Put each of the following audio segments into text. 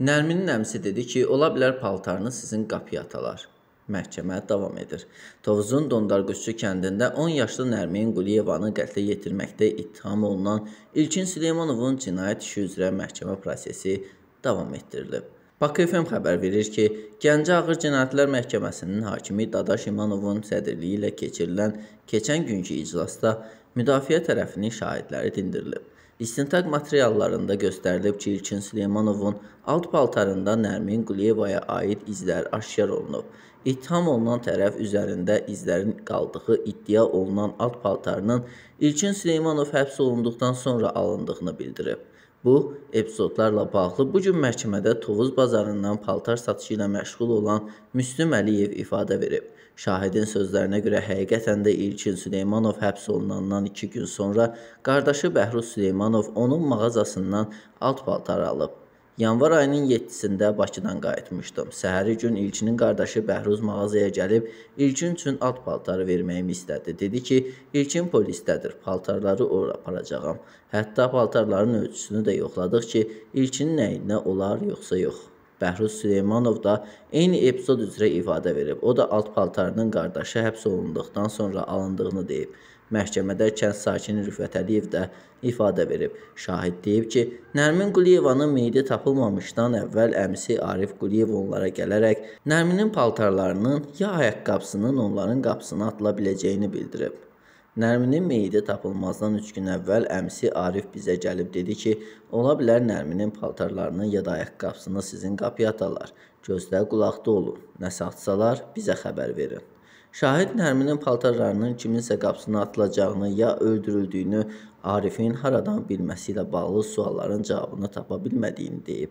Nərminin əmisi dedi ki, ola bilər paltarını sizin qapıya atalar. Məhkəmə davam edir. Tovuzun Dondarqüçü kəndində 10 yaşlı Nərmin Quliyevanı qətlə yetirməkdə ittiham olunan İlkin Süleymanovun cinayət işi üzrə məhkəmə prosesi davam etdirilib. Bakı FM xəbər verir ki, Gəncə Ağır Cinayətlər Məhkəməsinin hakimi Dadaş İmanovun sədrliyi ilə keçirilən keçən günkü iclasda müdafiə tərəfinin şahidləri dindirilib. İstintaq materiallarında göstərilib ki, İlkin Süleymanovun alt paltarında Nərmin Quliyevaya aid izlər aşkar olunub. İttiham olunan tərəf üzərində izlərin qaldığı iddia olunan alt paltarının İlkin Süleymanov həbs olunduqdan sonra alındığını bildirib. Bu epizodlarla bağlı bu gün məhkəmədə Tovuz bazarından paltar satışı ilə məşğul olan Müslüm Əliyev ifadə verib. Şahidin sözlərinə görə həqiqətən də İlkin Süleymanov həbs olunandan 2 gün sonra qardaşı Bəhruz Süleymanov onun mağazasından alt paltar alıb. Yanvar ayının 7-sində Bakıdan qayıtmışdım. Səhəri gün İlkinin qardaşı Bəhruz mağazaya gəlib İlkin üçün alt paltarı verməyimi istədi. Dedi ki, İlkin polisdədir, paltarları ora aparacağam. Hətta paltarların ölçüsünü də yoxladıq ki, İlkinin nəyinə olar yoxsa yox. Bəhruz Süleymanov da eyni epizod üzrə ifadə verib. O da alt paltarının qardaşı həbs olunduqdan sonra alındığını deyib. Məhkəmədə kənd sakini Rüfət Əliyev də ifadə verib. Şahid deyib ki, Nərmin Quliyevanın meyidi tapılmamışdan əvvəl əmisi Arif Quliyev onlara gələrək Nərminin paltarlarının ya ayaqqabısının onların qapısına atıla biləcəyini bildirib. Nərminin meyidi tapılmazdan 3 gün əvvəl əmisi Arif bizə gəlib dedi ki, ola bilər Nərminin paltarlarını ya da ayaqqabısını sizin qapıya atalar. Gözlə qulaqda olun. Nə satsalar bizə xəbər verin. Şahid Nərminin paltarlarının kiminsə qapısına atılacağını ya öldürüldüyünü Arifin haradan bilməsi ilə bağlı sualların cavabını tapa bilmədiyini deyib.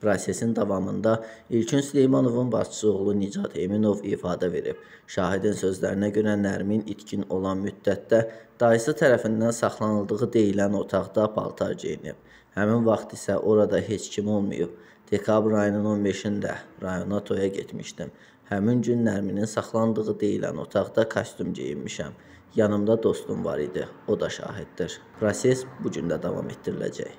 Prosesin davamında İlkin Süleymanovun başçı oğlu Nicat Eminov ifadə verib. Şahidin sözlərinə görə Nərmin itkin olan müddətdə dayısı tərəfindən saxlanıldığı deyilən otaqda paltar geyinib. Həmin vaxt isə orada heç kim olmayıb. Dekabr ayının 15-də rayona toya getmişdim. Həmin gün Nərminin saxlandığı deyilən otaqda kostyum geyinmişəm. Yanımda dostum var idi. O da şahiddir. Proses bu gün də davam etdiriləcək.